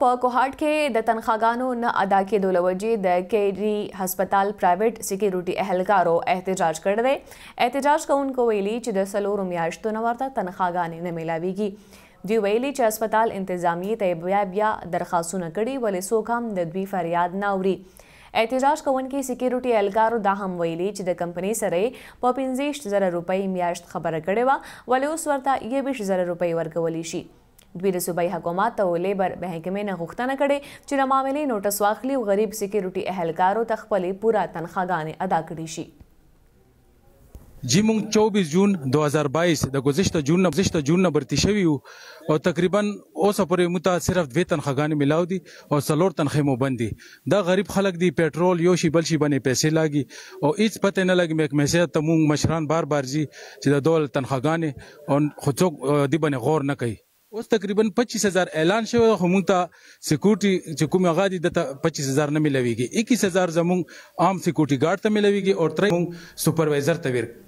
په کوهات کې د تنخواګانو نه ادا کېدو لوجې د کېری هسپتال پرایویټ سکیورټي اهلکارو احتجاج کړی دی احتجاج کوونکو ویلي چې د سلورو میاشتو نه ورته تنخواګانې نه میلاویږي دوی ویلي چې هسپتال انتظامیې ته بیا بیا درخواستونه کړي ولې څوک هم د دوی فریاد نه اوري احتجاج کوونکي سکیورټي اهلکارو دا هم ویلي چې د کمپنۍ سره په 15000 روپۍ میاشت خبره کړې و ولې اوس ورته 20000 روپۍ ورکولې شي دوی د صوبایي حکومت او لیبر محکمې نه غوښتنه کړې چې د معاملې نوټس واخلي او غریب سکیورټي اهلکارو ته خپلې پوره تنخواګانې ادا کړې شي جی مونږ 24 جون 2022 د گذشته جون نه گذشته جون نه برتی شوی او تقریبا اوس پورې متا صرف دوه تنخواګانې ملاو دي او څلور تنخې مو بندي دا غریب خلک دی پېټرول یو شی بل شی باندې پیسې لاګي او هیڅ پته نه لګي مې میسه ته مونږ مشران بار بار زی چې د دول تنخواګانې او خو څوک دی باندې غور نه کوي اوس تقریبا 25000 اعلان شوی خو موږ ته سکیورټي چې کوم هغه دي د 25000 نه ملويږي 21000 زموږ عام سکیورټي ګارد ته ملويږي او تر موږ سپروایزر ته ورک